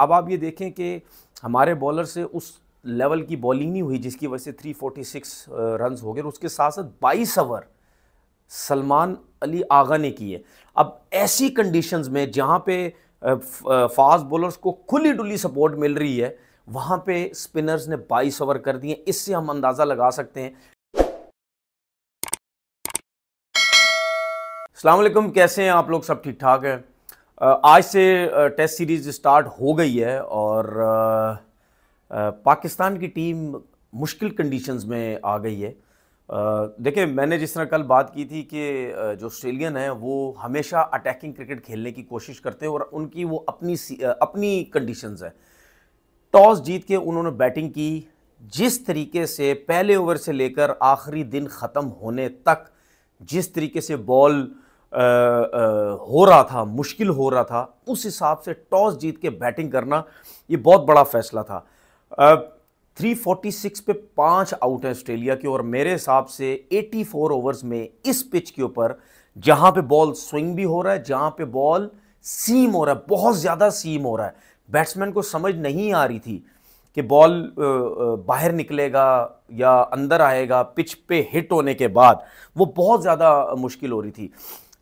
अब आप ये देखें कि हमारे बॉलर से उस लेवल की बॉलिंग नहीं हुई जिसकी वजह से 346 रन्स हो गए और उसके साथ साथ बाईस ओवर सलमान अली आगा ने किए अब ऐसी कंडीशंस में जहाँ पे फास्ट बॉलर्स को खुली डुली सपोर्ट मिल रही है वहाँ पे स्पिनर्स ने 22 ओवर कर दिए इससे हम अंदाज़ा लगा सकते हैं अलमेकम कैसे हैं आप लोग सब ठीक ठाक हैं आज से टेस्ट सीरीज़ स्टार्ट हो गई है और पाकिस्तान की टीम मुश्किल कंडीशंस में आ गई है देखिए मैंने जिस तरह कल बात की थी कि जो ऑस्ट्रेलियन हैं वो हमेशा अटैकिंग क्रिकेट खेलने की कोशिश करते हैं और उनकी वो अपनी अपनी कंडीशंस हैं टॉस जीत के उन्होंने बैटिंग की जिस तरीके से पहले ओवर से लेकर आखिरी दिन ख़त्म होने तक जिस तरीके से बॉल हो रहा था मुश्किल हो रहा था उस हिसाब से टॉस जीत के बैटिंग करना ये बहुत बड़ा फैसला था थ्री फोर्टी सिक्स पे पाँच आउट है ऑस्ट्रेलिया के और मेरे हिसाब से एटी फोर ओवर्स में इस पिच के ऊपर जहाँ पे बॉल स्विंग भी हो रहा है जहाँ पे बॉल सीम हो रहा है बहुत ज़्यादा सीम हो रहा है बैट्समैन को समझ नहीं आ रही थी कि बॉल बाहर निकलेगा या अंदर आएगा पिच पे हिट होने के बाद वो बहुत ज़्यादा मुश्किल हो रही थी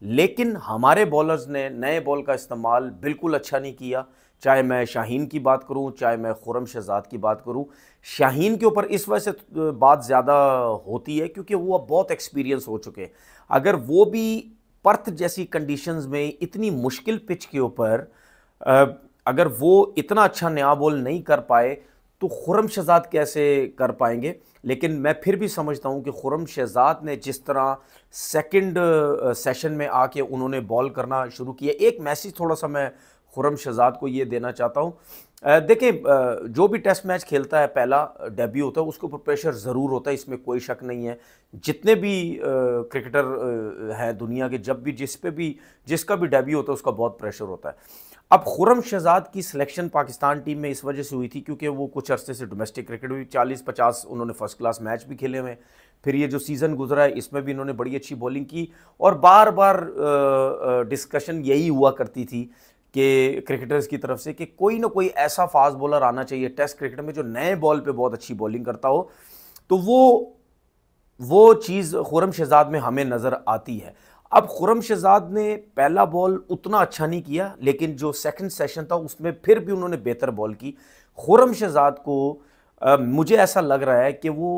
लेकिन हमारे बॉलर्स ने नए बॉल का इस्तेमाल बिल्कुल अच्छा नहीं किया चाहे मैं शाहीन की बात करूं चाहे मैं खुरम शहजाद की बात करूं शाहीन के ऊपर इस वजह से तो बात ज़्यादा होती है क्योंकि वो अब बहुत एक्सपीरियंस हो चुके हैं अगर वो भी पर्थ जैसी कंडीशंस में इतनी मुश्किल पिच के ऊपर अगर वो इतना अच्छा नया बॉल नहीं कर पाए तो खुरम शहजाद कैसे कर पाएंगे लेकिन मैं फिर भी समझता हूँ कि खुरम शहजाद ने जिस तरह सेकंड सेशन में आके उन्होंने बॉल करना शुरू किया एक मैसेज थोड़ा सा मैं खुरम शहजाद को ये देना चाहता हूँ देखें जो भी टेस्ट मैच खेलता है पहला डेब्यू होता है उसके ऊपर प्रेशर ज़रूर होता है इसमें कोई शक नहीं है जितने भी क्रिकेटर हैं दुनिया के जब भी जिस पे भी जिसका भी डेब्यू होता है उसका बहुत प्रेशर होता है अब खुरम शहजाद की सिलेक्शन पाकिस्तान टीम में इस वजह से हुई थी क्योंकि वो कुछ अरसे से डोमेस्टिक क्रिकेट हुई चालीस पचास उन्होंने फर्स्ट क्लास मैच भी खेले हुए फिर ये जो सीज़न गुजरा है इसमें भी इन्होंने बड़ी अच्छी बॉलिंग की और बार बार डिस्कशन यही हुआ करती थी कि क्रिकेटर्स की तरफ से कि कोई ना कोई ऐसा फास्ट बॉलर आना चाहिए टेस्ट क्रिकेट में जो नए बॉल पे बहुत अच्छी बॉलिंग करता हो तो वो वो चीज़ खुरम शहजाद में हमें नज़र आती है अब खुरम शहजाद ने पहला बॉल उतना अच्छा नहीं किया लेकिन जो सेकंड सेशन था उसमें फिर भी उन्होंने बेहतर बॉल की खुरम शहजाद को आ, मुझे ऐसा लग रहा है कि वो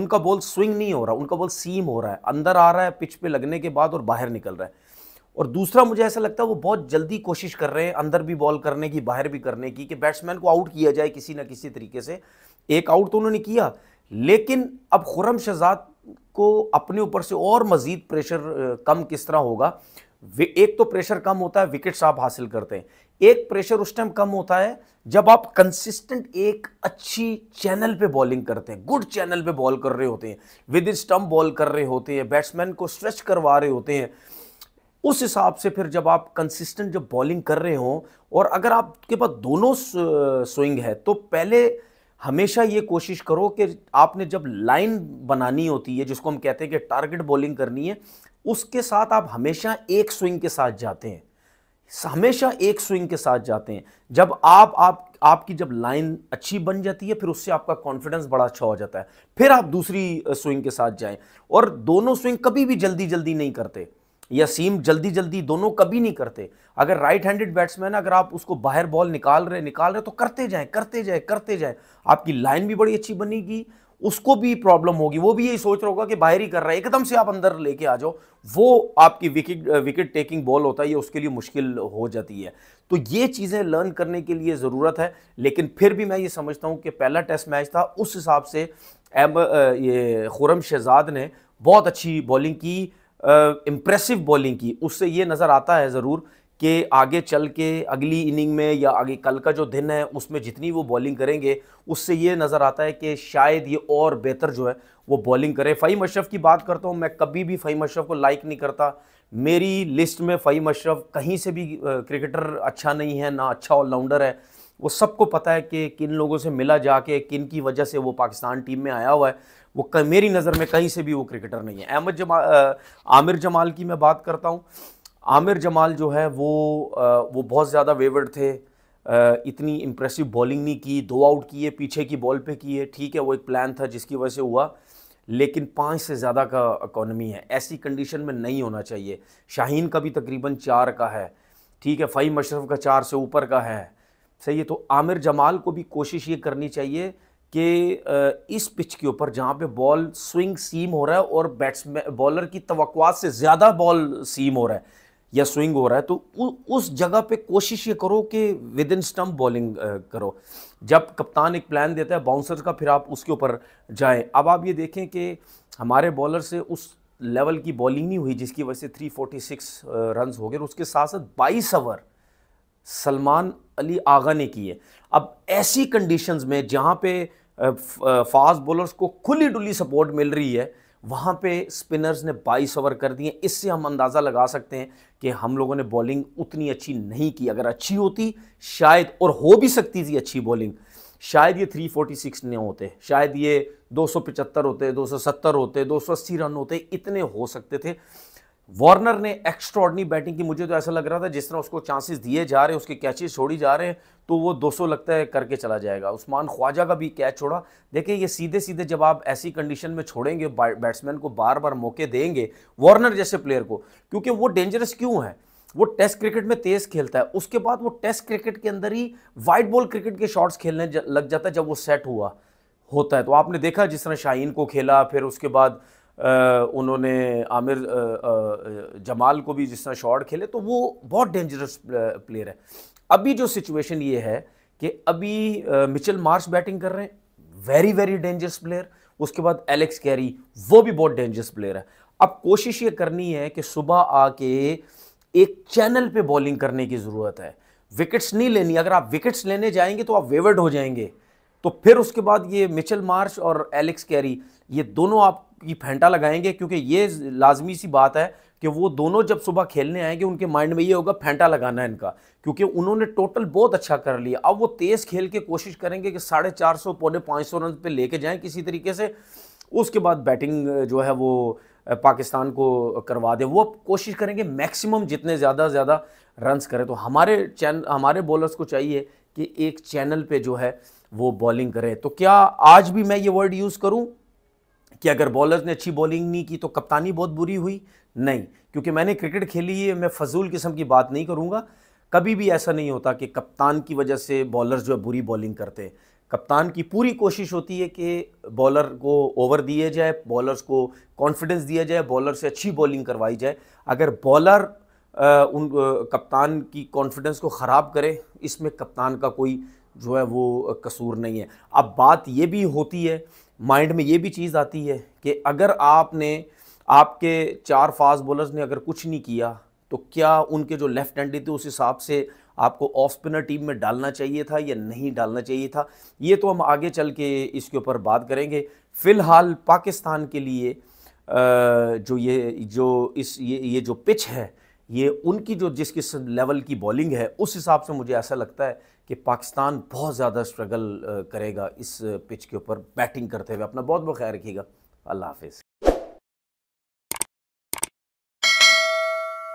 उनका बॉल स्विंग नहीं हो रहा उनका बॉल सीम हो रहा है अंदर आ रहा है पिच पे लगने के बाद और बाहर निकल रहा है और दूसरा मुझे ऐसा लगता है वो बहुत जल्दी कोशिश कर रहे हैं अंदर भी बॉल करने की बाहर भी करने की कि बैट्समैन को आउट किया जाए किसी ना किसी तरीके से एक आउट तो उन्होंने किया लेकिन अब खुरम शहजाद को अपने ऊपर से और मज़ीद प्रेशर कम किस तरह होगा एक तो प्रेशर कम होता है विकेट्स आप हासिल करते हैं एक प्रेशर उस टाइम कम होता है जब आप कंसिस्टेंट एक अच्छी चैनल पे बॉलिंग करते हैं गुड चैनल पे बॉल कर रहे होते हैं विद इन स्टम्प बॉल कर रहे होते हैं बैट्समैन को स्ट्रेच करवा रहे होते हैं उस हिसाब से फिर जब आप कंसिस्टेंट जब बॉलिंग कर रहे हो और अगर आपके पास दोनों स्विंग है तो पहले हमेशा ये कोशिश करो कि आपने जब लाइन बनानी होती है जिसको हम कहते हैं कि टारगेट बॉलिंग करनी है उसके साथ आप हमेशा एक स्विंग के साथ जाते हैं हमेशा एक स्विंग के साथ जाते हैं जब आप आप आपकी जब लाइन अच्छी बन जाती है फिर उससे आपका कॉन्फिडेंस बड़ा अच्छा हो जाता है फिर आप दूसरी स्विंग के साथ जाएं और दोनों स्विंग कभी भी जल्दी जल्दी नहीं करते या सीम जल्दी जल्दी दोनों कभी नहीं करते अगर राइट हैंडेड बैट्समैन अगर आप उसको बाहर बॉल निकाल रहे निकाल रहे तो करते जाएं करते जाएं करते जाएं आपकी लाइन भी बड़ी अच्छी बनेगी उसको भी प्रॉब्लम होगी वो भी यही सोच रहा होगा कि बाहर ही कर रहा है एकदम से आप अंदर लेके आ जाओ वो आपकी विकेट विकेट टेकिंग बॉल होता है ये उसके लिए मुश्किल हो जाती है तो ये चीज़ें लर्न करने के लिए ज़रूरत है लेकिन फिर भी मैं ये समझता हूँ कि पहला टेस्ट मैच था उस हिसाब से एम ये खुरम शहजाद ने बहुत अच्छी बॉलिंग की इम्प्रेसिव बॉलिंग की उससे ये नज़र आता है ज़रूर कि आगे चल के अगली इनिंग में या आगे कल का जो दिन है उसमें जितनी वो बॉलिंग करेंगे उससे ये नज़र आता है कि शायद ये और बेहतर जो है वो बॉलिंग करें फ़हीम अशरफ की बात करता हूँ मैं कभी भी फ़हीम अशरफ को लाइक नहीं करता मेरी लिस्ट में फ़हीम अशरफ कहीं से भी क्रिकेटर अच्छा नहीं है ना अच्छा ऑलराउंडर है वो सबको पता है कि किन लोगों से मिला जाके किन की वजह से वो पाकिस्तान टीम में आया हुआ है वो मेरी नज़र में कहीं से भी वो क्रिकेटर नहीं है अहमद जमाल आमिर जमाल की मैं बात करता हूँ आमिर जमाल जो है वो वो बहुत ज़्यादा वेवर्ड थे इतनी इम्प्रेसिव बॉलिंग नहीं की दो आउट किए पीछे की बॉल पे किए ठीक है वो एक प्लान था जिसकी वजह से हुआ लेकिन पाँच से ज़्यादा का इकोनमी है ऐसी कंडीशन में नहीं होना चाहिए शाहीन का भी तकरीबन चार का है ठीक है फ़ही मशरफ का चार से ऊपर का है सही है तो आमिर जमाल को भी कोशिश ये करनी चाहिए कि इस पिच के ऊपर जहाँ पे बॉल स्विंग सीम हो रहा है और बैट्समैन बॉलर की तवक्वात से ज़्यादा बॉल सीम हो रहा है या स्विंग हो रहा है तो उ, उस जगह पे कोशिश ये करो कि विद इन स्टम्प बॉलिंग करो जब कप्तान एक प्लान देता है बाउंसर का फिर आप उसके ऊपर जाएं अब आप ये देखें कि हमारे बॉलर से उस लेवल की बॉलिंग नहीं हुई जिसकी वजह से 346 रन हो गए और उसके साथ साथ बाईस ओवर सलमान अली आगा ने किए अब ऐसी कंडीशंस में जहाँ पे फास्ट बॉलर्स को खुली डुली सपोर्ट मिल रही है वहाँ पे स्पिनर्स ने 22 ओवर कर दिए इससे हम अंदाज़ा लगा सकते हैं कि हम लोगों ने बॉलिंग उतनी अच्छी नहीं की अगर अच्छी होती शायद और हो भी सकती थी अच्छी बॉलिंग शायद ये 346 नहीं होते शायद ये 275 होते 270 होते 280 रन होते इतने हो सकते थे वार्नर ने एक्स्ट्रॉडनी बैटिंग की मुझे तो ऐसा लग रहा था जिस तरह उसको चांसेस दिए जा रहे हैं उसके कैचेस छोड़ी जा रहे हैं तो वो 200 लगता है करके चला जाएगा उस्मान ख्वाजा का भी कैच छोड़ा देखिए ये सीधे सीधे जब आप ऐसी कंडीशन में छोड़ेंगे बैट्समैन को बार बार मौके देंगे वार्नर जैसे प्लेयर को क्योंकि वो डेंजरस क्यों है वो टेस्ट क्रिकेट में तेज खेलता है उसके बाद वो टेस्ट क्रिकेट के अंदर ही वाइट बॉल क्रिकेट के शॉट्स खेलने लग जाता है जब वो सेट हुआ होता है तो आपने देखा जिस तरह शाहीन को खेला फिर उसके बाद उन्होंने आमिर जमाल को भी जिस तरह शॉर्ट खेले तो वो बहुत डेंजरस प्लेयर है अभी जो सिचुएशन ये है कि अभी मिचल मार्श बैटिंग कर रहे हैं वेरी वेरी डेंजरस प्लेयर उसके बाद एलेक्स कैरी वो भी बहुत डेंजरस प्लेयर है अब कोशिश ये करनी है कि सुबह आके एक चैनल पे बॉलिंग करने की ज़रूरत है विकेट्स नहीं लेनी अगर आप विकेट्स लेने जाएंगे तो आप वेवर्ड हो जाएंगे तो फिर उसके बाद ये मिचल मार्श और एलेक्स कैरी ये दोनों आपकी फेंटा लगाएंगे क्योंकि ये लाजमी सी बात है कि वो दोनों जब सुबह खेलने आएंगे उनके माइंड में ये होगा फेंटा लगाना है इनका क्योंकि उन्होंने टोटल बहुत अच्छा कर लिया अब वो तेज़ खेल के कोशिश करेंगे कि साढ़े चार सौ पौने पाँच सौ रन पर लेके जाएँ किसी तरीके से उसके बाद बैटिंग जो है वो पाकिस्तान को करवा दें वो कोशिश करेंगे मैक्सिमम जितने ज़्यादा ज़्यादा रन्स करें तो हमारे चैन हमारे बॉलर्स को चाहिए कि एक चैनल पे जो है वो बॉलिंग करे तो क्या आज भी मैं ये वर्ड यूज़ करूं कि अगर बॉलर्स ने अच्छी बॉलिंग नहीं की तो कप्तानी बहुत बुरी हुई नहीं क्योंकि मैंने क्रिकेट खेली है मैं फजूल किस्म की बात नहीं करूँगा कभी भी ऐसा नहीं होता कि कप्तान की वजह से बॉलर्स जो है बुरी बॉलिंग करते हैं कप्तान की पूरी कोशिश होती है कि बॉलर को ओवर दिए जाए बॉलर्स को कॉन्फिडेंस दिया जाए बॉलर से अच्छी बॉलिंग करवाई जाए अगर बॉलर आ, उन आ, कप्तान की कॉन्फिडेंस को ख़राब करे इसमें कप्तान का कोई जो है वो कसूर नहीं है अब बात ये भी होती है माइंड में ये भी चीज़ आती है कि अगर आपने आपके चार फास्ट बॉलर्स ने अगर कुछ नहीं किया तो क्या उनके जो लेफ्ट हैंडी थे उस हिसाब से आपको ऑफ स्पिनर टीम में डालना चाहिए था या नहीं डालना चाहिए था ये तो हम आगे चल के इसके ऊपर बात करेंगे फ़िलहाल पाकिस्तान के लिए जो ये जो इस ये ये जो पिच है ये उनकी जो जिस किस लेवल की बॉलिंग है उस हिसाब से मुझे ऐसा लगता है कि पाकिस्तान बहुत ज़्यादा स्ट्रगल करेगा इस पिच के ऊपर बैटिंग करते हुए अपना बहुत बहुत ख्याल रखिएगा अल्लाह हाफिज़